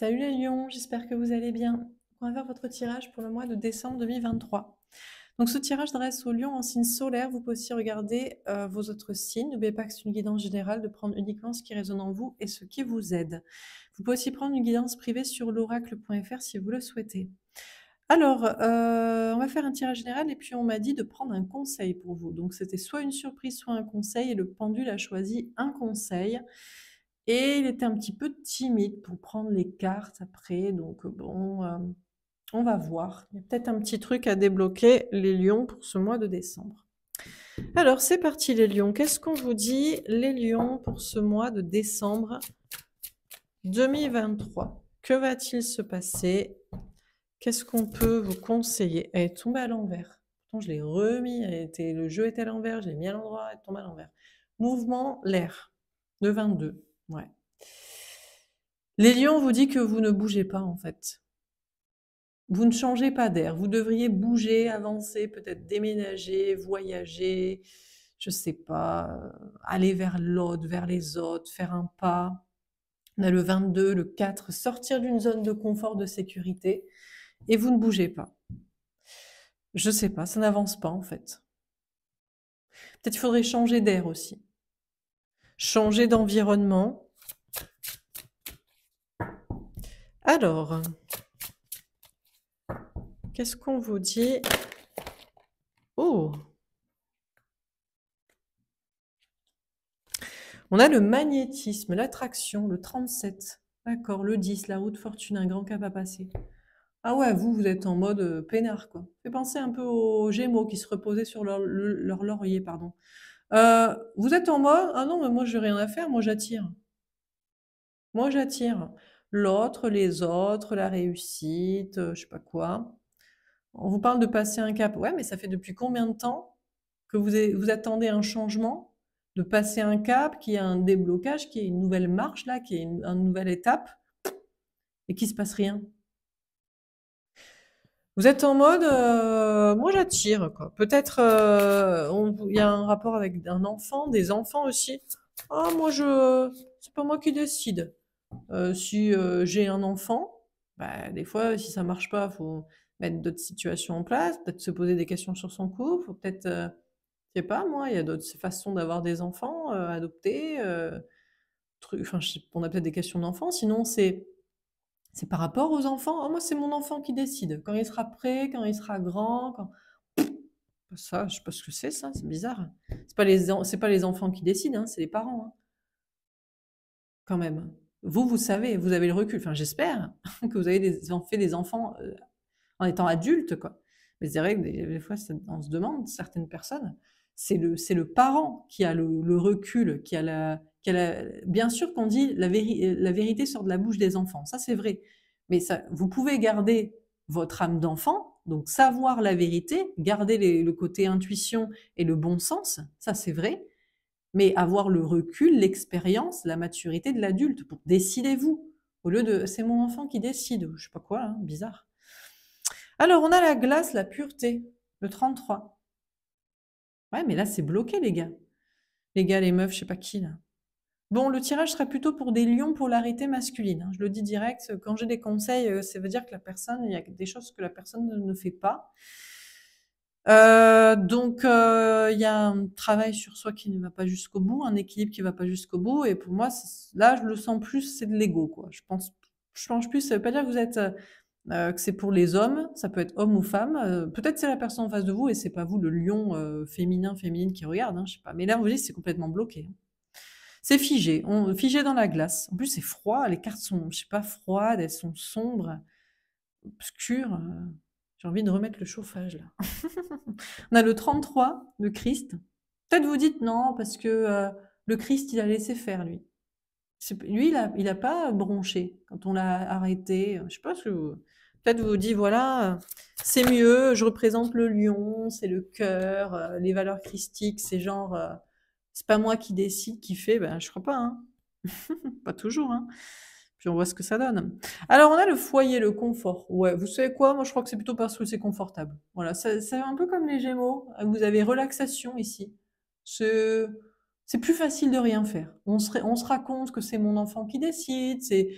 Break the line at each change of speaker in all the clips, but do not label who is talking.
Salut les lions, j'espère que vous allez bien. On va faire votre tirage pour le mois de décembre 2023. Donc ce tirage dresse au Lion en signe solaire. Vous pouvez aussi regarder euh, vos autres signes. N'oubliez pas que c'est une guidance générale de prendre uniquement ce qui résonne en vous et ce qui vous aide. Vous pouvez aussi prendre une guidance privée sur l'oracle.fr si vous le souhaitez. Alors, euh, on va faire un tirage général et puis on m'a dit de prendre un conseil pour vous. Donc c'était soit une surprise, soit un conseil et le pendule a choisi un conseil. Et il était un petit peu timide pour prendre les cartes après. Donc bon, euh, on va voir. Il y a peut-être un petit truc à débloquer les lions pour ce mois de décembre. Alors c'est parti les lions. Qu'est-ce qu'on vous dit les lions pour ce mois de décembre 2023 Que va-t-il se passer Qu'est-ce qu'on peut vous conseiller Elle est tombée à l'envers. Pourtant je l'ai remis. était, le jeu était à l'envers. Je l'ai mis à l'endroit. Elle est tombée à l'envers. Mouvement l'air. de 22. Ouais. Les lions vous dit que vous ne bougez pas en fait. Vous ne changez pas d'air. Vous devriez bouger, avancer, peut-être déménager, voyager, je sais pas, euh, aller vers l'autre, vers les autres, faire un pas. On a le 22, le 4, sortir d'une zone de confort, de sécurité, et vous ne bougez pas. Je sais pas, ça n'avance pas en fait. Peut-être il faudrait changer d'air aussi changer d'environnement. Alors, qu'est-ce qu'on vous dit Oh On a le magnétisme, l'attraction, le 37. D'accord, le 10, la route fortune, un grand cap à passer. Ah ouais, vous, vous êtes en mode euh, peinard, quoi. Fait penser un peu aux Gémeaux qui se reposaient sur leur, leur laurier, pardon. Euh, vous êtes en mode, ah non, mais moi, j'ai rien à faire, moi, j'attire. Moi, j'attire l'autre, les autres, la réussite, euh, je sais pas quoi. On vous parle de passer un cap. Ouais, mais ça fait depuis combien de temps que vous, attendez un changement, de passer un cap, qu'il y un déblocage, qu'il y une nouvelle marche, là, qu'il y une, nouvelle étape, et qu'il se passe rien vous êtes en mode, euh, moi j'attire. quoi. Peut-être euh, il y a un rapport avec un enfant, des enfants aussi. Ah moi je, c'est pas moi qui décide. Euh, si j'ai un enfant, bah, des fois si ça marche pas, faut mettre d'autres situations en place, peut-être se poser des questions sur son couple, peut-être, je sais pas moi, il y a d'autres façons d'avoir des enfants, adopter, truc, enfin on a peut-être des questions d'enfants. Sinon c'est c'est par rapport aux enfants. Ah, moi, c'est mon enfant qui décide. Quand il sera prêt, quand il sera grand, quand... Ça, je sais pas ce que c'est, ça. C'est bizarre. C'est pas les, pas les enfants qui décident, hein, c'est les parents. Hein. Quand même. Vous, vous savez, vous avez le recul. Enfin, j'espère que vous avez des... fait des enfants euh, en étant adulte, quoi. Mais c'est vrai que des, fois, on se demande, certaines personnes, c'est le, le parent qui a le recul, qui a la, bien sûr qu'on dit euh, la, vérité sort de la bouche des enfants, ça c'est vrai. Mais vous pouvez garder votre âme d'enfant, donc savoir la vérité, garder le côté intuition et le bon sens, ça c'est vrai, mais avoir le recul, l'expérience, la maturité de l'adulte pour décidez-vous au lieu de c'est mon enfant qui décide, je sais pas quoi, hein, bizarre. Alors on a la glace, la pureté, le 33. Ouais, mais là c'est bloqué les gars. Les gars, les meufs, je sais pas qui là. Bon, le tirage serait plutôt pour des lions polarité masculine. Hein. Je le dis direct, euh, quand j'ai des conseils, euh, ça veut dire que la personne, il y a des choses que la personne ne fait pas. Euh, donc, il y a un travail sur soi qui ne va pas jusqu'au bout, un équilibre qui ne va pas jusqu'au bout. Et pour moi, là, je le sens plus, c'est de l'ego. Quoi. Je, pense, je pense plus, ça ne veut pas dire que vous êtes... que c'est pour les hommes, ça peut être homme ou femme. peut-être c'est la personne en face de vous et c'est pas vous le lion féminin féminine qui regarde, hein, je sais pas. Mais là vous dites c'est complètement bloqué. Hein. C'est figé, on, figé dans la glace. En plus, c'est froid, les cartes sont, je sais pas, froides, elles sont sombres, obscures. J'ai envie de remettre le chauffage là. on a le 33, le Christ. Peut-être vous dites non, parce que euh, le Christ, il a laissé faire lui. Lui, il n'a il a pas bronché quand on l'a arrêté. Je sais pas si vous... Peut-être vous dites, voilà, c'est mieux, je représente le lion, c'est le cœur, euh, les valeurs christiques, c'est genre euh, c'est pas moi qui décide, qui fait, ben, je crois pas. Hein. pas toujours. Hein. Puis on voit ce que ça donne. Alors on a le foyer, le confort. Ouais, vous savez quoi Moi je crois que c'est plutôt parce que c'est confortable. Voilà, c'est un peu comme les Gémeaux. Vous avez relaxation ici. Ce c'est plus facile de rien faire. On se, on se raconte que c'est mon enfant qui décide, c'est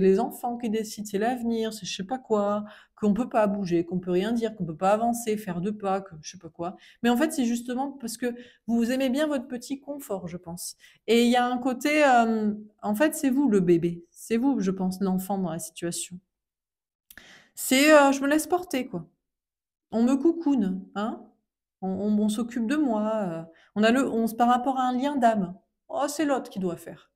les enfants qui décident, c'est l'avenir, c'est je sais pas quoi, qu'on peut pas bouger, qu'on peut rien dire, qu'on peut pas avancer, faire deux pas, que je sais pas quoi. Mais en fait, c'est justement parce que vous aimez bien votre petit confort, je pense. Et il y a un côté, euh, en fait, c'est vous le bébé, c'est vous, je pense, l'enfant dans la situation. C'est euh, je me laisse porter, quoi. On me coucoune, hein on, s'occupe de moi. Euh. on a le, 11 par rapport à un lien d'âme. Oh, c'est l'autre qui doit faire.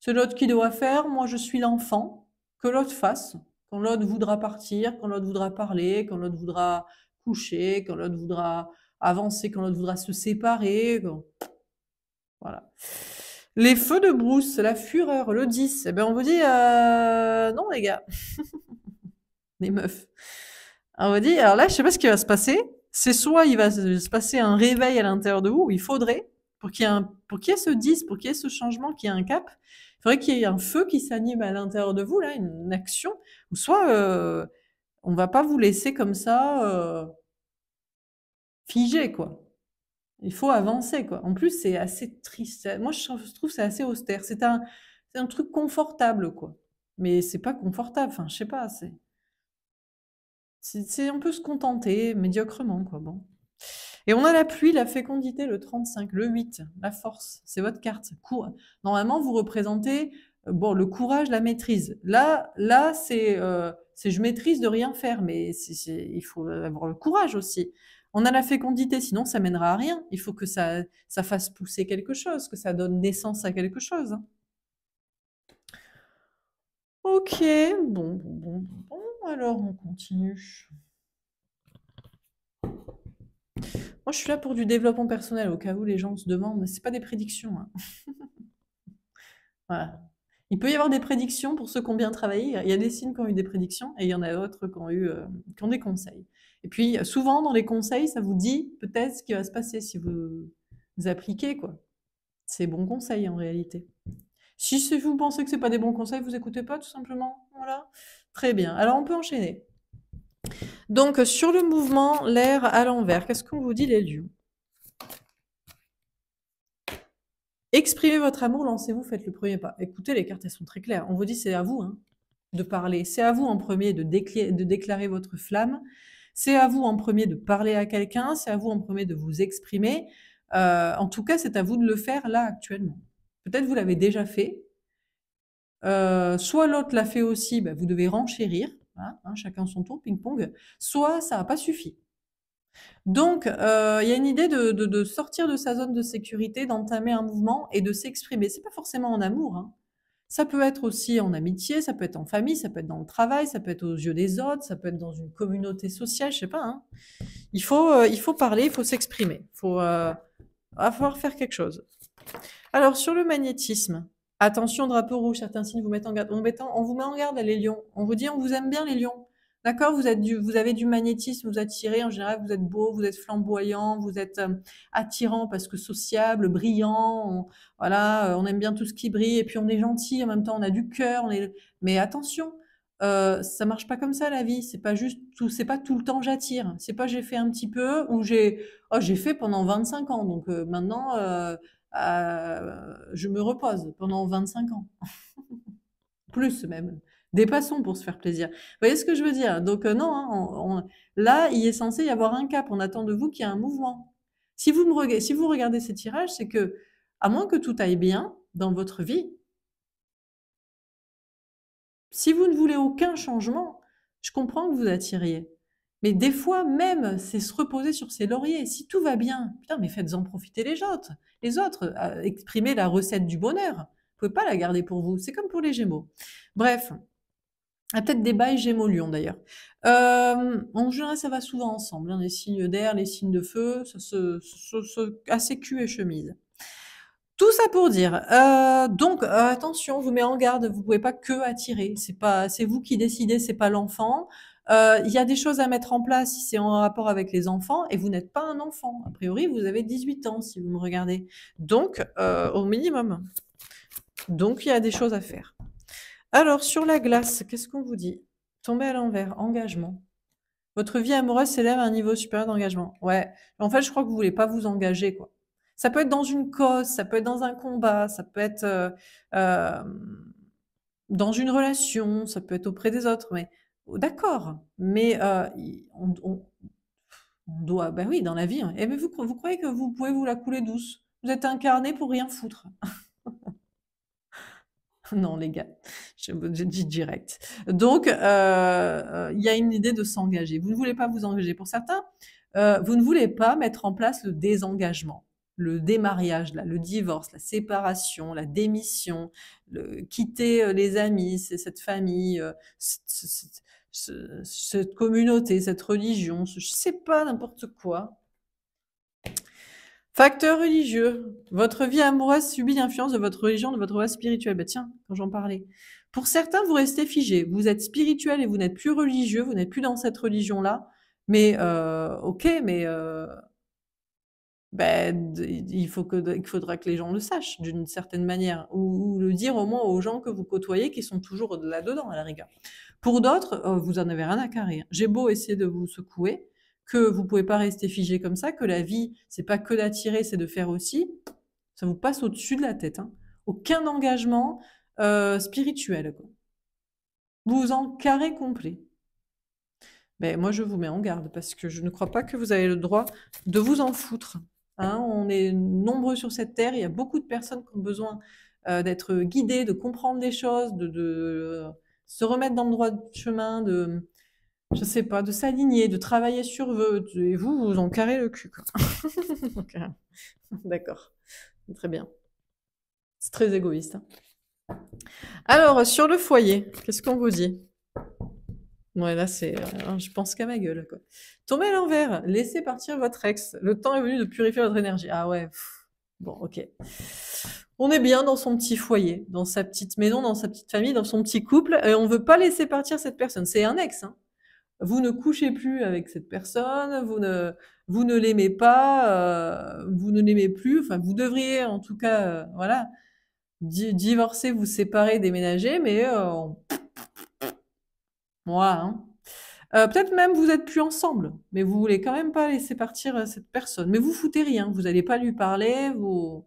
C'est l'autre qui doit faire. Moi, je suis l'enfant. Que l'autre fasse. Quand l'autre voudra partir, quand l'autre voudra parler, quand l'autre voudra coucher, quand l'autre voudra avancer, quand l'autre voudra se séparer. Voilà. Les feux de brousse, la fureur, le 10. Eh bien, on vous dit, euh, non, les gars. les meufs. On vous dit, alors là, je ne sais pas ce qui va se passer c'est soit il va se passer un réveil à l'intérieur de vous, il faudrait, pour qu'il y ait, pour qu'il y ce 10, pour qu'il y ait ce changement, qu'il y ait un cap, il faudrait qu'il y ait un feu qui s'anime à l'intérieur de vous, là, une action, ou soit euh, on va pas vous laisser comme ça euh, figé, quoi. Il faut avancer, quoi. En plus, c'est assez triste. Moi, je trouve que c'est assez austère. C'est un, c'est un truc confortable, quoi. Mais c'est pas confortable. Enfin, je sais pas. C'est c'est on peut se contenter médiocrement, quoi. Bon. Et on a la pluie, la fécondité, le 35, le 8, la force, c'est votre carte. Normalement, vous représentez euh, bon, le courage, la maîtrise. Là, là c'est euh, je maîtrise de rien faire, mais il faut avoir le courage aussi. On a la fécondité, sinon ça mènera à rien. Il faut que ça, ça fasse pousser quelque chose, que ça donne naissance à quelque chose. Hein. Ok, bon, bon, bon alors on continue. Moi, je suis là pour du développement personnel, au cas où les gens se demandent. C'est pas des prédictions. Hein. Il peut y avoir des prédictions pour ceux qui ont bien travaillé. Il y a des signes qui ont eu des prédictions et il y en a d'autres qui ont eu euh, des conseils. Et puis, souvent, dans les conseils, ça vous dit peut-être ce qui va se passer si vous, appliquez. quoi. C'est bons conseils en réalité. Si vous pensez que ce pas des bons conseils, vous écoutez pas tout simplement. Voilà. Très bien. Alors, on peut enchaîner. Donc, sur le mouvement, l'air à l'envers, qu'est-ce qu'on vous dit, les lieux Exprimez votre amour, lancez-vous, faites le premier pas. Écoutez, les cartes, elles sont très claires. On vous dit, c'est à vous hein, de parler. C'est à vous en premier de, de déclarer votre flamme. C'est à vous en premier de parler à quelqu'un. C'est à vous en premier de vous exprimer. Euh, en tout cas, c'est à vous de le faire là actuellement. Peut-être vous l'avez déjà fait, euh, soit l'autre l'a fait aussi, ben, vous devez renchérir, hein, hein, chacun son tour, ping-pong, soit ça n'a pas suffi. Donc, euh, il y a une idée de, sortir de sa zone de sécurité, d'entamer un mouvement et de s'exprimer. C'est pas forcément en amour. Hein. Ça peut être aussi en amitié, ça peut être en famille, ça peut être dans le travail, ça peut être aux yeux des autres, ça peut être dans une communauté sociale, je sais pas. Euh, il, faut, parler, il faut s'exprimer, il faut euh, avoir faire quelque chose. Alors, sur le magnétisme, Attention, drapeau rouge, certains signes vous mettent en garde. Ben, on, vous met en garde, les lions. On vous dit, on vous aime bien, les lions. D'accord vous, vous avez du magnétisme, vous attirez, en général, vous êtes beau, vous êtes flamboyant, vous êtes euh, attirant parce que sociable, brillant, voilà, euh, on aime bien tout ce qui brille, et puis on est gentil, en même temps, on a du cœur, mais attention, euh, ça marche pas comme ça la vie, c'est pas juste tout, c'est pas tout le temps j'attire, c'est pas j'ai fait un petit peu ou j'ai oh, j'ai fait pendant 25 ans, donc maintenant euh, je me repose pendant 25 ans. Plus même. Dépassons pour se faire plaisir. Vous voyez ce que je veux dire Donc euh, non, hein, là, il est censé y avoir un cap. On attend de vous qu'il y ait un mouvement. Si vous, me, si vous regardez ces tirages, c'est que, à moins que tout aille bien dans votre vie, si vous ne voulez aucun changement, je comprends que vous attiriez. Mais des fois même, c'est se reposer sur ses lauriers. Si tout va bien, putain, mais faites-en profiter les autres. Les autres, euh, exprimez la recette du bonheur. Vous pouvez pas la garder pour vous. C'est comme pour les Gémeaux. Bref, à ah, peut-être des bails Gémeaux Lion d'ailleurs. Euh, en ça va souvent ensemble. Hein, les signes d'air, les signes de feu, ça se, assez cul et chemise. Tout ça pour dire. Euh, donc euh, attention, vous mettez en garde. Vous pouvez pas que attirer. C'est pas, c'est vous qui décidez. C'est pas l'enfant. Euh, il y a des choses à mettre en place si c'est en rapport avec les enfants, et vous n'êtes pas un enfant. A priori, vous avez 18 ans si vous me regardez. Donc, euh, au minimum. Donc, il y a des choses à faire. Alors, sur la glace, qu'est-ce qu'on vous dit Tomber à l'envers, engagement. Votre vie amoureuse s'élève à un niveau supérieur d'engagement. Ouais. En fait, je crois que vous voulez pas vous engager, quoi. Ça peut être dans une cause, ça peut être dans un combat, ça peut être euh, dans une relation, ça peut être auprès des autres, mais Oh, d'accord, mais euh, on, doit, ben oui, dans la vie, Et hein. eh, vous, vous croyez que vous pouvez vous la couler douce Vous êtes incarné pour rien foutre. non, les gars, je, le dis direct. Donc, euh, euh, il y a une idée de s'engager. Vous ne voulez pas vous engager pour certains, vous ne voulez pas mettre en place le désengagement le démariage, là, le divorce, la séparation, la démission, le quitter les amis, cette famille, cette communauté, cette religion, je je sais pas, n'importe quoi. Facteur religieux. Votre vie amoureuse subit l'influence de votre religion, de votre voie spirituelle. Bah, tiens, quand j'en parlais. Pour certains, vous restez figé. Vous êtes spirituel et vous n'êtes plus religieux, vous n'êtes plus dans cette religion-là. Mais euh, ok, mais euh, bah, il, faut que, faudra que les gens le sachent d'une certaine manière, ou, le dire au moins aux gens que vous côtoyez qui sont toujours là-dedans, à la rigueur. Pour d'autres, oh, vous en avez rien à carrer. J'ai beau essayer de vous secouer, que vous pouvez pas rester figé comme ça, que la vie, c'est pas que d'attirer, c'est de faire aussi, ça vous passe au-dessus de la tête. Hein. Aucun engagement euh, spirituel. Vous vous en carrez complet. mais ben, moi, je vous mets en garde parce que je ne crois pas que vous avez le droit de vous en foutre. Hein, on est nombreux sur cette terre, il y a beaucoup de personnes qui ont besoin euh, d'être guidées, de comprendre des choses, de, euh, se remettre dans le droit chemin, de je sais pas, de s'aligner, de travailler sur eux. Et vous, vous en carrez le cul. Euh, d'accord, très bien. C'est très égoïste. Hein. Alors, sur le foyer, qu'est-ce qu'on vous dit Ouais, là, c'est. Euh, hein, je pense qu'à ma gueule. Quoi. Tombez à l'envers. Laissez partir votre ex. Le temps est venu de purifier votre énergie. Ah ouais. Bon, ok. On est bien dans son petit foyer, dans sa petite maison, dans sa petite famille, dans son petit couple, et on ne veut pas laisser partir cette personne. C'est un ex. Hein. Vous ne couchez plus avec cette personne, vous ne, vous ne l'aimez pas, euh, vous ne l'aimez plus. Enfin, vous devriez, en tout cas, euh, voilà, divorcer, vous séparer, déménager, mais moi, hein. euh, peut-être même vous n'êtes plus ensemble, mais vous voulez quand même pas laisser partir euh, cette personne. Mais vous foutez rien, vous n'allez pas lui parler. Vous...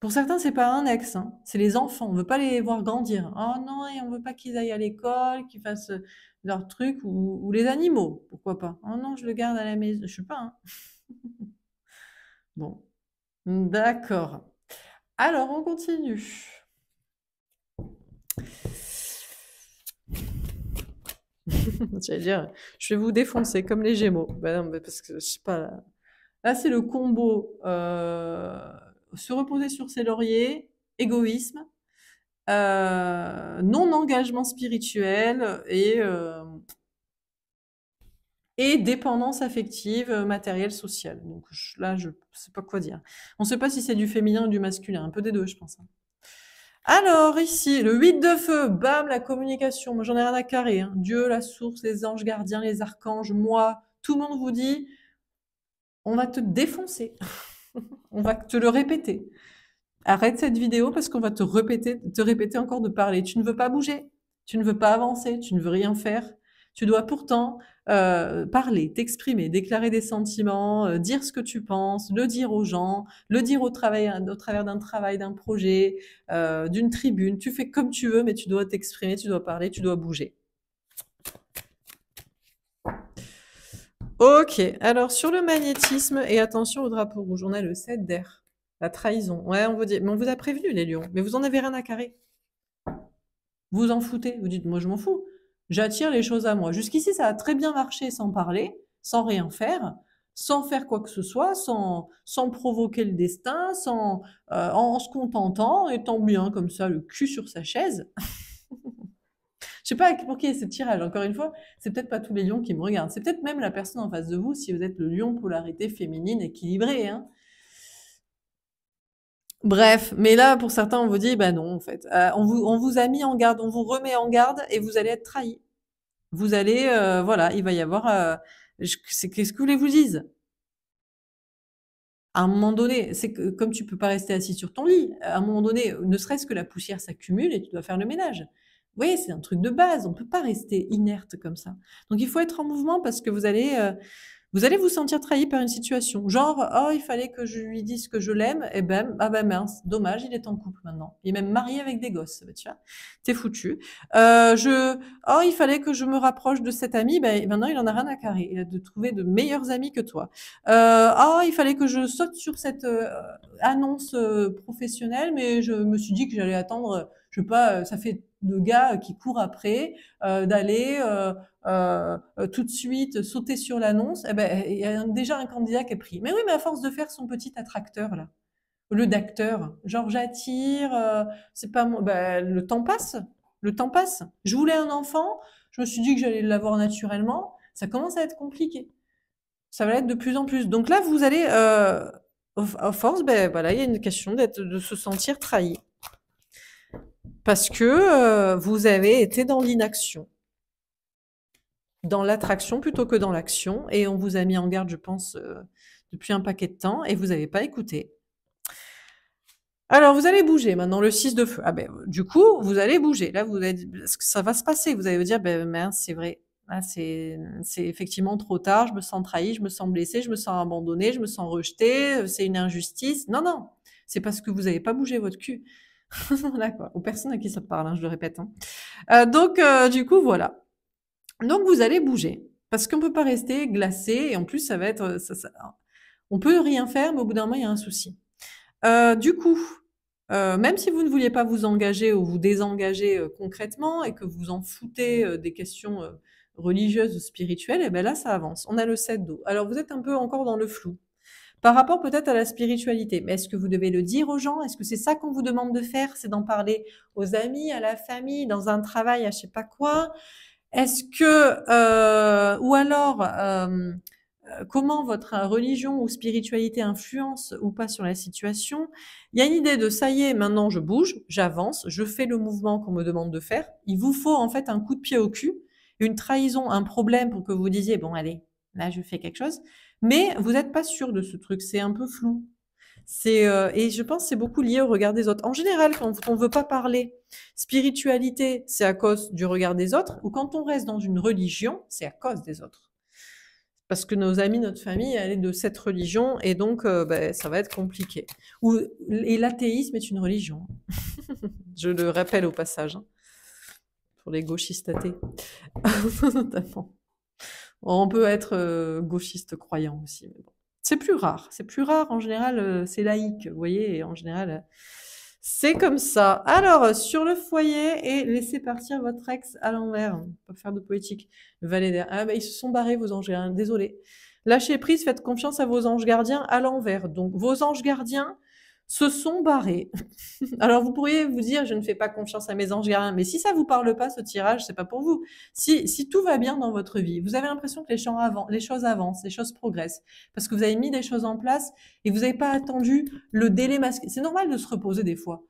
Pour certains, c'est pas un ex, hein. c'est les enfants. On veut pas les voir grandir. Oh non, et on veut pas qu'ils aillent à l'école, qu'ils fassent euh, leur truc ou, les animaux, pourquoi pas. Oh non, je le garde à la maison, je sais pas. Hein. bon, d'accord. Alors, on continue. J'allais dire, je vais vous défoncer comme les Gémeaux. Ben parce que je sais pas. Là, c'est le combo euh, se reposer sur ses lauriers, égoïsme, euh, non engagement spirituel et euh, et dépendance affective, matérielle, sociale. Donc je, là, je sais pas quoi dire. On ne sait pas si c'est du féminin ou du masculin, un peu des deux, je pense. Hein. Alors ici, le 8 de feu, bam, la communication. Moi, j'en ai rien à carrer. Hein. Dieu, la source, les anges gardiens, les archanges, moi, tout le monde vous dit, on va te défoncer. on va te le répéter. Arrête cette vidéo parce qu'on va te répéter, te répéter encore de parler. Tu ne veux pas bouger. Tu ne veux pas avancer. Tu ne veux rien faire. Tu dois pourtant euh, parler, t'exprimer, déclarer des sentiments, euh, dire ce que tu penses, le dire aux gens, le dire au, travail, au travers d'un travail, d'un projet, euh, d'une tribune. Tu fais comme tu veux, mais tu dois t'exprimer, tu dois parler, tu dois bouger. Ok, alors sur le magnétisme, et attention au drapeau rouge, on a le 7 d'air, la trahison. Ouais, on vous mais on vous a prévenu les lions, mais vous en avez rien à carrer. Vous en foutez, vous dites, moi je m'en fous. J'attire les choses à moi. Jusqu'ici, ça a très bien marché sans parler, sans rien faire, sans faire quoi que ce soit, sans, sans provoquer le destin, sans, euh, en, se contentant, étant bien comme ça, le cul sur sa chaise. Je sais pas pour qui est ce tirage. Encore une fois, c'est peut-être pas tous les lions qui me regardent. C'est peut-être même la personne en face de vous, si vous êtes le lion polarité féminine équilibrée. Hein. Bref, mais là, pour certains, on vous dit, ben non, en fait, euh, on, vous, a mis en garde, on vous remet en garde et vous allez être trahi. Vous allez, euh, voilà, il va y avoir, euh, qu'est-ce que vous les vous disent À un moment donné, c'est que comme tu peux pas rester assis sur ton lit, à un moment donné, ne serait-ce que la poussière s'accumule et tu dois faire le ménage. Vous voyez, c'est un truc de base, on peut pas rester inerte comme ça. Donc il faut être en mouvement parce que vous allez vous allez vous sentir trahi par une situation, genre oh il fallait que je lui dise que je l'aime, et ben ah ben mince, dommage, il est en couple maintenant, il est même marié avec des gosses, tu vois, t'es foutu. Euh, je oh il fallait que je me rapproche de cet ami, ben maintenant il en a rien à carrer, il euh, a de trouver de meilleurs amis que toi. Euh, oh il fallait que je saute sur cette euh, annonce euh, professionnelle, mais je me suis dit que j'allais attendre je sais pas, euh, ça fait de gars euh, qui courent après, euh, d'aller tout de suite sauter sur l'annonce. Eh ben, il y a déjà un candidat qui est pris. Mais oui, mais à force de faire son petit attracteur là, au d'acteur, genre j'attire, c'est pas ben, le temps passe, le temps passe. Je voulais un enfant, je me suis dit que j'allais l'avoir naturellement. Ça commence à être compliqué. Ça va être de plus en plus. Donc là, vous allez à force, ben voilà, il y a une question de se sentir trahi parce que euh, vous avez été dans l'inaction, dans l'attraction plutôt que dans l'action, et on vous a mis en garde, je pense, euh, depuis un paquet de temps, et vous n'avez pas écouté. Alors, vous allez bouger maintenant, le 6 de feu. Ah ben, du coup, vous allez bouger. Là, vous allez, ça va se passer. Vous allez vous dire, ben, c'est vrai. Ah, c'est effectivement trop tard. Je me sens trahi, je me sens blessé, je me sens abandonné, je me sens rejeté. C'est une injustice. Non, non. C'est parce que vous n'avez pas bougé votre cul. aux personnes à qui ça parle, hein, je le répète. Hein. Euh, donc, euh, du coup, voilà. Donc, vous allez bouger. Parce qu'on ne peut pas rester glacé. Et en plus, ça va être. Euh, ça, on peut rien faire, mais au bout d'un moment, il y a un souci. du coup, même si vous ne vouliez pas vous engager ou vous désengager concrètement et que vous en foutez des questions religieuses ou spirituelles, et eh ben là, ça avance. On a le 7 d'eau. Alors, vous êtes un peu encore dans le flou par rapport peut-être à la spiritualité. Mais est-ce que vous devez le dire aux gens Est-ce que c'est ça qu'on vous demande de faire C'est d'en parler aux amis, à la famille, dans un travail, à je sais pas quoi Est-ce que euh, ou alors euh, euh, comment votre religion ou spiritualité influence ou pas sur la situation Il y a une idée de ça y est, maintenant je bouge, j'avance, je fais le mouvement qu'on me demande de faire. Il vous faut en fait un coup de pied au cul, une trahison, un problème pour que vous disiez bon allez, là je fais quelque chose mais vous n'êtes pas sûr de ce truc, c'est un peu flou. C'est euh, et je pense c'est beaucoup lié au regard des autres. En général, quand on veut pas parler spiritualité, c'est à cause du regard des autres, ou quand on reste dans une religion, c'est à cause des autres. Parce que nos amis, notre famille, elle est de cette religion, et donc euh, ben, ça va être compliqué. Ou, et l'athéisme est une religion. je le rappelle au passage, hein, pour les gauchistes athées, notamment. On peut être euh, gauchiste croyant aussi, C'est plus rare. C'est plus rare. En général, euh, c'est laïque, vous voyez. en général, euh, c'est comme ça. Alors, sur le foyer et laissez partir votre ex à l'envers. Pas faire de poétique. Valéder. Ah, ben ils se sont barrés, vos anges gardiens. Hein, désolé. Lâchez prise, faites confiance à vos anges gardiens à l'envers. Donc, vos anges gardiens, se sont barrés. Alors vous pourriez vous dire, je ne fais pas confiance à mes anges gardiens, mais si ça vous parle pas, ce tirage, c'est pas pour vous. Si, si tout va bien dans votre vie, vous avez l'impression que les, choses avancent, les choses progressent, parce que vous avez mis des choses en place et vous n'avez pas attendu le délai masqué. C'est normal de se reposer des fois.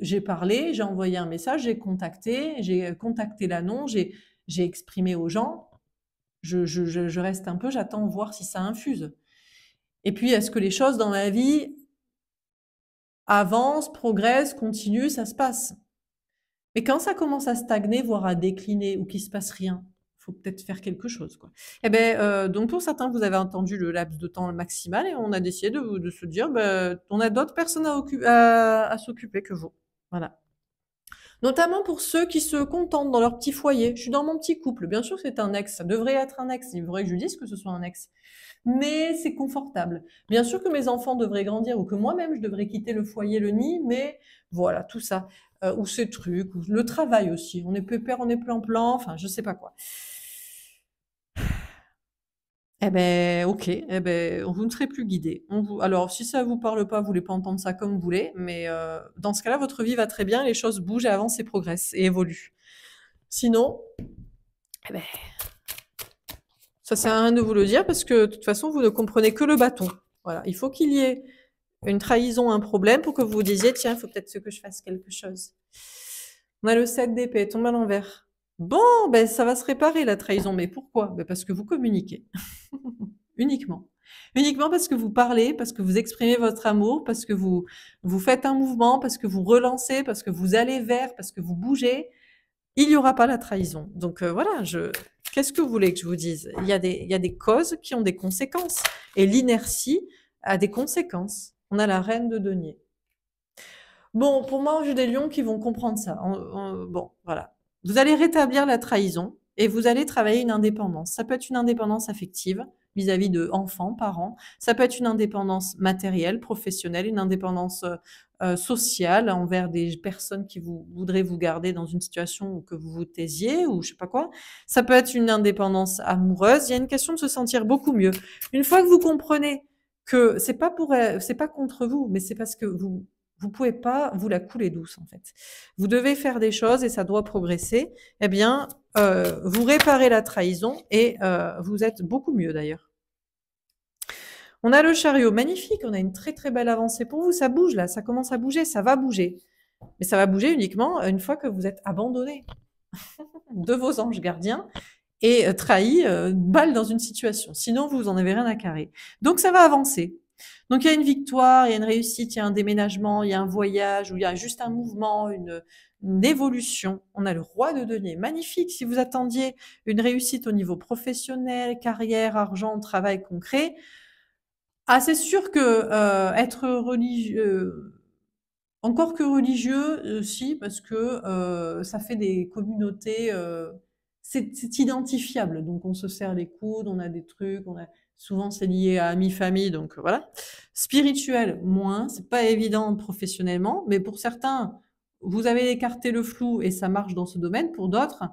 J'ai parlé, j'ai envoyé un message, j'ai contacté, j'ai euh, contacté l'annonce, j'ai, j'ai exprimé aux gens. je, je reste un peu, j'attends voir si ça infuse. Et puis, est-ce que les choses dans ma vie avance, progresse, continue, ça se passe. Mais quand ça commence à stagner, voire à décliner, ou qu'il se passe rien, faut peut-être faire quelque chose. Quoi. Et eh ben, euh, donc pour certains, vous avez entendu le laps de temps maximal et on a décidé de, se dire, ben, on a d'autres personnes à, à s'occuper que vous. Voilà notamment pour ceux qui se contentent dans leur petit foyer. Je suis dans mon petit couple, bien sûr c'est un ex, ça devrait être un ex, il faudrait que je dise que ce soit un ex. Mais c'est confortable. Bien sûr que mes enfants devraient grandir ou que moi-même je devrais quitter le foyer, le nid, mais voilà, tout ça. Euh, ou ces trucs, ou le travail aussi. On est pépère, on est plan-plan, enfin je sais pas quoi. Eh ben, ok. Eh ben, vous ne serez plus guidé. Alors, si ça vous parle pas, vous voulez pas entendre ça comme vous voulez, mais euh, dans ce cas-là, votre vie va très bien, les choses bougent et avancent et progressent et évoluent. Sinon, eh ben, ça sert à rien de vous le dire parce que de toute façon, vous ne comprenez que le bâton. Voilà. Il faut qu'il y ait une trahison, un problème pour que vous vous disiez, tiens, il faut peut-être que je fasse quelque chose. On a le 7 d'épée, tombe à l'envers. Bon, ben ça va se réparer la trahison, mais pourquoi ben Parce que vous communiquez. Uniquement. Uniquement parce que vous parlez, parce que vous exprimez votre amour, parce que vous, vous faites un mouvement, parce que vous relancez, parce que vous allez vers, parce que vous bougez, il n'y aura pas la trahison. Donc euh, voilà, je... qu'est-ce que vous voulez que je vous dise il y, a des, il y a des causes qui ont des conséquences. Et l'inertie a des conséquences. On a la reine de denier. Bon, pour moi, j'ai des lions qui vont comprendre ça. bon, voilà. Vous allez rétablir la trahison et vous allez travailler une indépendance. Ça peut être une indépendance affective vis-à-vis de enfants, parents. Ça peut être une indépendance matérielle, professionnelle, une indépendance euh, euh, sociale envers des personnes qui vous voudraient vous garder dans une situation où que vous vous taisiez ou je sais pas quoi. Ça peut être une indépendance amoureuse. Il y a une question de se sentir beaucoup mieux. Une fois que vous comprenez que c'est pas pour, c'est pas contre vous, mais c'est parce que vous vous pouvez pas vous la couler douce en fait. Vous devez faire des choses et ça doit progresser. Eh bien, euh, vous réparez la trahison et euh, vous êtes beaucoup mieux d'ailleurs. On a le chariot magnifique, on a une très très belle avancée pour vous. Ça bouge là, ça commence à bouger, ça va bouger. Mais ça va bouger uniquement une fois que vous êtes abandonné de vos anges gardiens et euh, trahi, balle dans une situation. Sinon, vous en avez rien à carrer. Donc ça va avancer. Donc il y a une victoire, il y a une réussite, il y a un déménagement, il y a un voyage, ou il y a juste un mouvement, une, évolution. On a le roi de denier. Magnifique. Si vous attendiez une réussite au niveau professionnel, carrière, argent, travail concret, ah, c'est sûr que euh, être religieux, euh, encore que religieux, aussi, euh, parce que ça fait des communautés, c'est identifiable. Donc on se serre les coudes, on a des trucs, on a Souvent, c'est lié à mi famille donc voilà. Spirituel, moins. C'est pas évident professionnellement, mais pour certains, vous avez écarté le flou et ça marche dans ce domaine. Pour d'autres,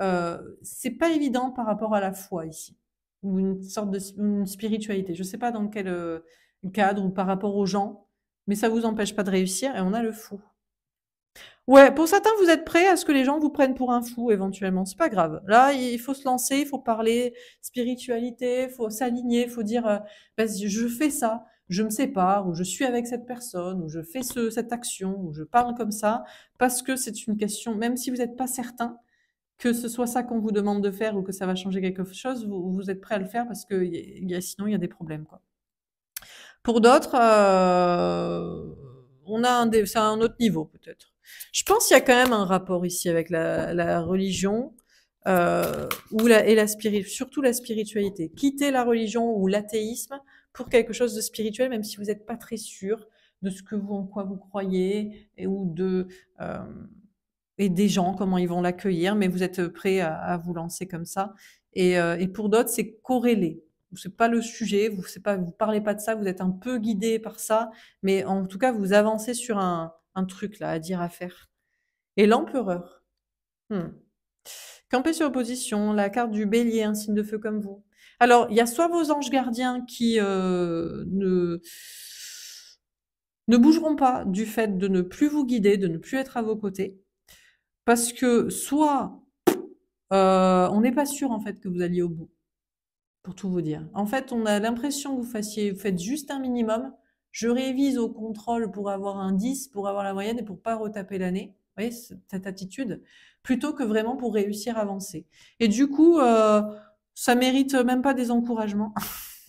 euh, c'est pas évident par rapport à la foi ici ou une sorte de spiritualité. Je sais pas dans quel euh, cadre ou par rapport aux gens, mais ça vous empêche pas de réussir et on a le fou. Ouais, pour certains, vous êtes prêts à ce que les gens vous prennent pour un fou éventuellement. C'est pas grave. Là, il faut se lancer, il faut parler spiritualité, il faut s'aligner, il faut dire euh, je fais ça, je me sépare, ou je suis avec cette personne, ou je fais ce, cette action, ou je parle comme ça, parce que c'est une question, même si vous n'êtes pas certain que ce soit ça qu'on vous demande de faire ou que ça va changer quelque chose, vous, êtes prêt à le faire parce que sinon il y a des problèmes. Quoi. Pour d'autres, euh, on a un, c'est un autre niveau peut-être. Je pense qu'il y a quand même un rapport ici avec la, religion euh, ou la, et la surtout la spiritualité. Quitter la religion ou l'athéisme pour quelque chose de spirituel, même si vous n'êtes pas très sûr de ce que vous en quoi vous croyez et ou de euh, et des gens comment ils vont l'accueillir, mais vous êtes prêt à, vous lancer comme ça. Euh, et, pour d'autres, c'est corrélé c'est pas le sujet, vous ne pas, vous parlez pas de ça, vous êtes un peu guidé par ça, mais en tout cas vous avancez sur un, un truc là à dire, à faire. Et l'empereur. Hmm. campé sur opposition, la carte du bélier, un signe de feu comme vous. Alors, il y a soit vos anges gardiens qui euh, ne, ne bougeront pas du fait de ne plus vous guider, de ne plus être à vos côtés, parce que soit euh, on n'est pas sûr en fait que vous alliez au bout, pour tout vous dire. En fait, on a l'impression que vous fassiez, vous faites juste un minimum, je révise au contrôle pour avoir un 10, pour avoir la moyenne et pour pas retaper l'année. Vous voyez, cette attitude, plutôt que vraiment pour réussir à avancer. Et du coup, euh, ça mérite même pas des encouragements.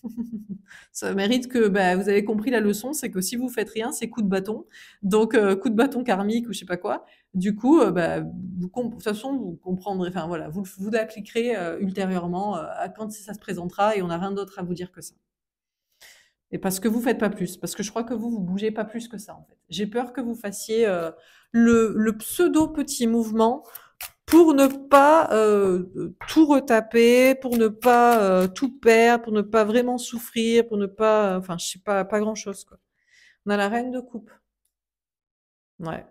ça mérite que bah, vous avez compris la leçon, c'est que si vous faites rien, c'est coup de bâton. Donc, euh, coup de bâton karmique ou je sais pas quoi. Du coup, euh, bah, de toute façon, vous comprendrez, enfin voilà, vous, vous l'appliquerez euh, ultérieurement à quand ça se présentera et on n'a rien d'autre à vous dire que ça. Et parce que vous faites pas plus, parce que je crois que vous, vous bougez pas plus que ça, en fait. J'ai peur que vous fassiez euh, le, pseudo petit mouvement pour ne pas euh, tout retaper, pour ne pas euh, tout perdre, pour ne pas vraiment souffrir, pour ne pas, enfin, je sais pas, pas grand chose, quoi. On a la reine de coupe. Ouais.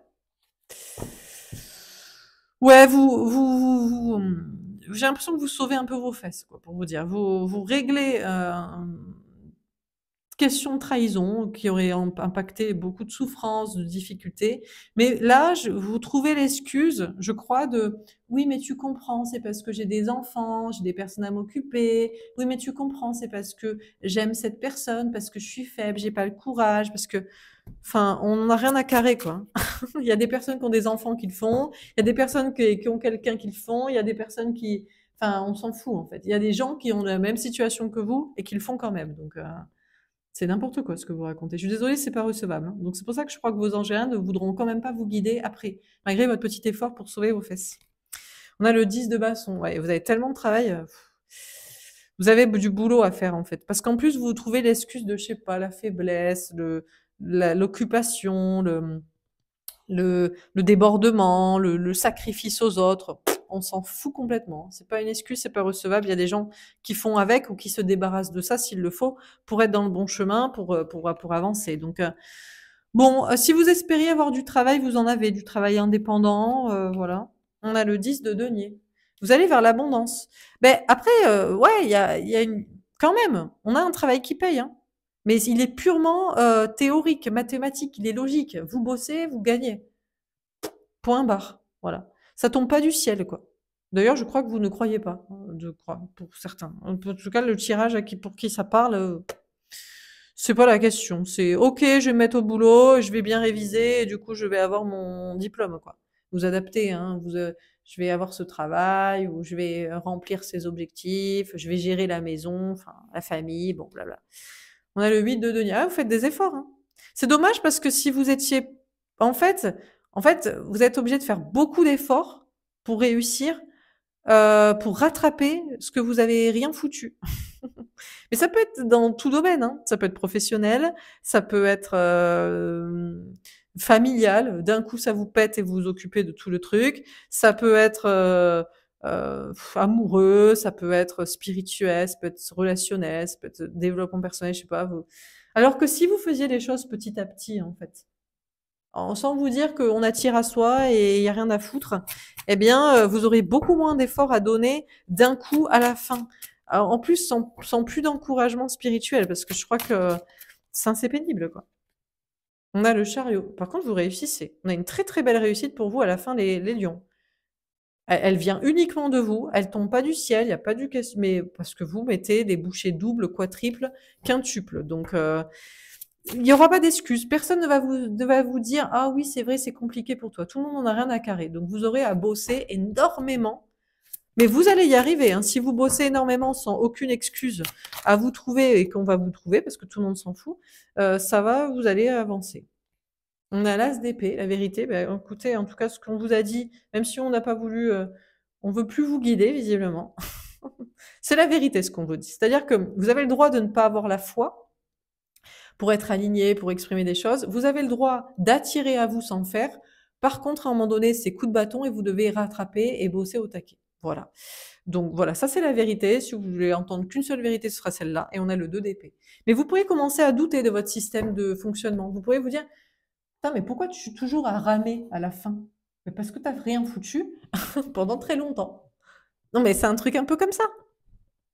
Ouais, vous, hmm, j'ai l'impression que vous sauvez un peu vos fesses, quoi, pour vous dire. Vous, vous réglez, question de trahison qui aurait impacté beaucoup de souffrances, de difficultés. Mais là, je, vous trouvez l'excuse, je crois, de oui, mais tu comprends, c'est parce que j'ai des enfants, j'ai des personnes à m'occuper. Oui, mais tu comprends, c'est parce que j'aime cette personne, parce que je suis faible, j'ai pas le courage, parce que, enfin, on n'a rien à carrer, quoi. il y a des personnes qui ont des enfants qui le font, il y a des personnes qui, ont quelqu'un qui le font, il y a des personnes qui, enfin, on s'en fout en fait. Il y a des gens qui ont la même situation que vous et qui le font quand même. Donc, euh, c'est n'importe quoi ce que vous racontez. Je suis désolée, c'est pas recevable. Hein. Donc c'est pour ça que je crois que vos angéens ne voudront quand même pas vous guider après, malgré votre petit effort pour sauver vos fesses. On a le 10 de basson. Ouais, vous avez tellement de travail. Euh, vous avez du boulot à faire en fait. Parce qu'en plus, vous trouvez l'excuse de, je sais pas, la faiblesse, l'occupation, le, le, le, le, débordement, le, le sacrifice aux autres on s'en fout complètement. Hein. C'est pas une excuse, c'est pas recevable. Il y a des gens qui font avec ou qui se débarrassent de ça s'il le faut pour être dans le bon chemin, pour, euh, pour, pour avancer. Donc, euh, bon, euh, si vous espérez avoir du travail, vous en avez, du travail indépendant, voilà. On a le 10 de denier. Vous allez vers l'abondance. Mais ben, après, ouais, il y a, une... quand même, on a un travail qui paye. Hein. Mais il est purement théorique, mathématique, il est logique. Vous bossez, vous gagnez. Point barre. Voilà. Ça tombe pas du ciel, quoi. D'ailleurs, je crois que vous ne croyez pas, de euh, croire pour certains. En tout cas, le tirage pour qui ça parle, euh, c'est pas la question. C'est OK, je vais mettre au boulot, je vais bien réviser, et du coup, je vais avoir mon diplôme, quoi. Vous adaptez, hein, vous, euh, je vais avoir ce travail, ou je vais remplir ses objectifs, je vais gérer la maison, la famille, bon, bla. On a le 8 de Denis. Ah, vous faites des efforts. Hein. C'est dommage parce que si vous étiez. En fait, en fait, vous êtes obligé de faire beaucoup d'efforts pour réussir, euh, pour rattraper ce que vous avez rien foutu. Mais ça peut être dans tout domaine. Hein. Ça peut être professionnel, ça peut être euh, familial. D'un coup, ça vous pète et vous vous occupez de tout le truc. Ça peut être euh, amoureux, ça peut être spirituel, ça peut être relationnel, ça peut être développement personnel, je sais pas. Alors que si vous faisiez les choses petit à petit, en fait, sans vous dire qu'on attire à soi et il n'y a rien à foutre, eh bien, euh, vous aurez beaucoup moins d'efforts à donner d'un coup à la fin. en plus, sans, plus d'encouragement spirituel, parce que je crois que ça, c'est pénible, quoi. On a le chariot. Par contre, vous réussissez. On a une très très belle réussite pour vous à la fin, les, lions. Elle, vient uniquement de vous, elle tombe pas du ciel, il n'y a pas du mais parce que vous mettez des bouchées doubles, quadruples, quintuples. Donc, euh, il n'y aura pas d'excuses. Personne ne va vous, vous dire Ah oui, c'est vrai, c'est compliqué pour toi. Tout le monde n'en a rien à carrer. Donc vous aurez à bosser énormément. Mais vous allez y arriver. Hein. Si vous bossez énormément sans aucune excuse à vous trouver et qu'on va vous trouver, parce que tout le monde s'en fout, euh, ça va, vous allez avancer. On a l'as d'épée, la vérité. Ben, écoutez, en tout cas, ce qu'on vous a dit, même si on n'a pas voulu, euh, on veut plus vous guider, visiblement. c'est la vérité ce qu'on vous dit. C'est-à-dire que vous avez le droit de ne pas avoir la foi, pour être aligné, pour exprimer des choses. Vous avez le droit d'attirer à vous sans faire. Par contre, à un moment donné, c'est coup de bâton et vous devez rattraper et bosser au taquet. Voilà. Donc voilà, ça c'est la vérité. Si vous voulez entendre qu'une seule vérité, ce sera celle-là. Et on a le 2 dp Mais vous pouvez commencer à douter de votre système de fonctionnement. Vous pouvez vous dire, mais pourquoi tu suis toujours à ramer à la fin mais Parce que tu n'as rien foutu pendant très longtemps. Non, mais c'est un truc un peu comme ça.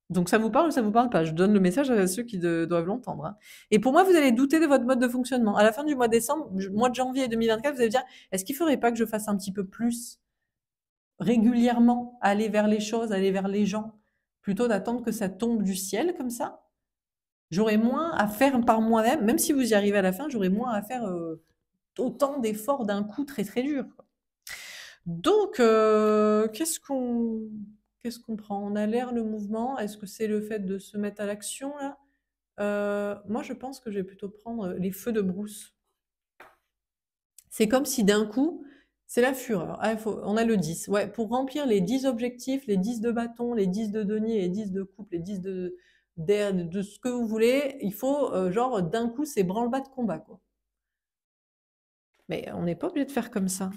Donc ça vous parle ou ça vous parle pas Je donne le message à ceux qui doivent l'entendre. Hein. Et pour moi, vous allez douter de votre mode de fonctionnement. À la fin du mois de décembre, mois de janvier 2024, vous allez dire est-ce qu'il ne faudrait pas que je fasse un petit peu plus régulièrement, aller vers les choses, aller vers les gens, plutôt d'attendre que ça tombe du ciel comme ça J'aurais moins à faire par moi-même, même si vous y arrivez à la fin, j'aurais moins à faire euh, autant d'efforts d'un coup très très dur. Donc, euh, qu'est-ce qu'on Qu'est-ce qu'on prend On a l'air le mouvement Est-ce que c'est le fait de se mettre à l'action là euh, Moi, je pense que je vais plutôt prendre euh, les feux de brousse. C'est comme si d'un coup, c'est la fureur. Ah, on a le 10. Ouais, pour remplir les 10 objectifs, les 10 de bâton, les 10 de deniers, les 10 de coupe, les 10 de, de, ce que vous voulez, il faut, euh, genre, d'un coup, c'est branle-bas de combat. Quoi. Mais on n'est pas obligé de faire comme ça.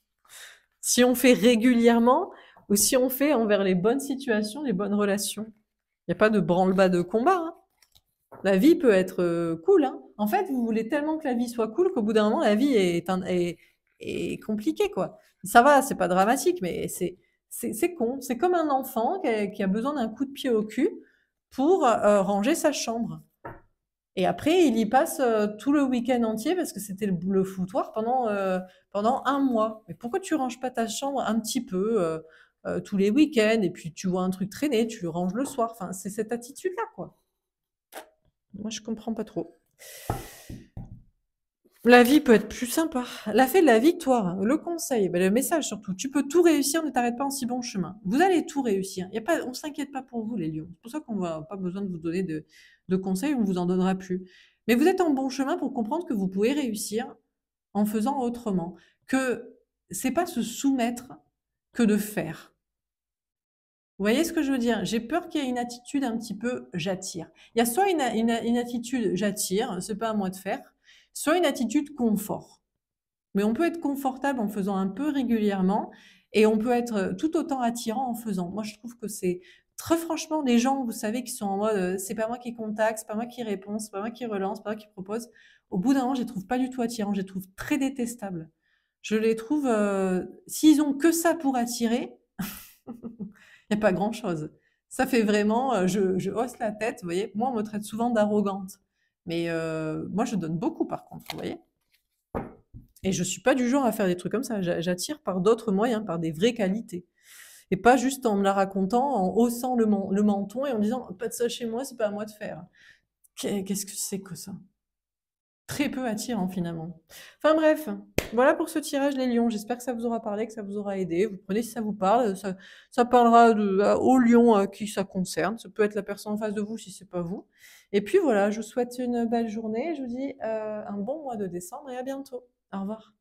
si on fait régulièrement, ou si on fait envers les bonnes situations, les bonnes relations. Il n'y a pas de branle-bas de combat. Hein. La vie peut être euh, cool. Hein. En fait, vous voulez tellement que la vie soit cool qu'au bout d'un moment, la vie est, est, est compliquée. Quoi. Ça va, c'est pas dramatique, mais c'est, c'est, con. C'est comme un enfant qui a, besoin d'un coup de pied au cul pour euh, ranger sa chambre. Et après, il y passe euh, tout le week-end entier parce que c'était le, foutoir pendant, pendant un mois. Mais pourquoi tu ranges pas ta chambre un petit peu euh, tous les week-ends, et puis tu vois un truc traîner, tu le ranges le soir. Enfin, c'est cette attitude-là, quoi. Moi, je comprends pas trop. La vie peut être plus sympa. La fée de la victoire, le conseil, ben, le message surtout. Tu peux tout réussir, ne t'arrête pas en si bon chemin. Vous allez tout réussir. Y a pas, on ne s'inquiète pas pour vous, les lions. C'est pour ça qu'on n'a pas besoin de vous donner de, de conseils, on ne vous en donnera plus. Mais vous êtes en bon chemin pour comprendre que vous pouvez réussir en faisant autrement. Que c'est pas se soumettre que de faire. Vous voyez ce que je veux dire J'ai peur qu'il y ait une attitude un petit peu j'attire. Il y a soit une, attitude j'attire, c'est pas à moi de faire, soit une attitude confort. Mais on peut être confortable en faisant un peu régulièrement et on peut être euh, tout autant attirant en faisant. Moi, je trouve que c'est très franchement des gens, vous savez, qui sont en mode euh, c'est pas moi qui contacte, c'est pas moi qui réponds, c'est pas moi qui relance, c'est pas moi qui propose. Au bout d'un moment, je les trouve pas du tout attirants, je les trouve très détestables. Je les trouve, euh, s'ils ont que ça pour attirer, Il n'y a pas grand-chose. Ça fait vraiment, euh, je, hausse la tête, vous voyez. Moi, on me traite souvent d'arrogante. Mais euh, moi, je donne beaucoup, par contre, vous voyez. Et je ne suis pas du genre à faire des trucs comme ça. J'attire par d'autres moyens, par des vraies qualités. Et pas juste en me la racontant, en haussant le, menton et en me disant « pas de ça chez moi, c'est pas à moi de faire ». Qu'est-ce que c'est que ça Très peu attirant, finalement. Enfin bref, voilà pour ce tirage, les lions. J'espère que ça vous aura parlé, que ça vous aura aidé. Vous prenez si ça vous parle. Ça, parlera de, à, aux lions à qui ça concerne. Ça peut être la personne en face de vous si c'est pas vous. Et puis voilà, je vous souhaite une belle journée. Je vous dis euh, un bon mois de décembre et à bientôt. Au revoir.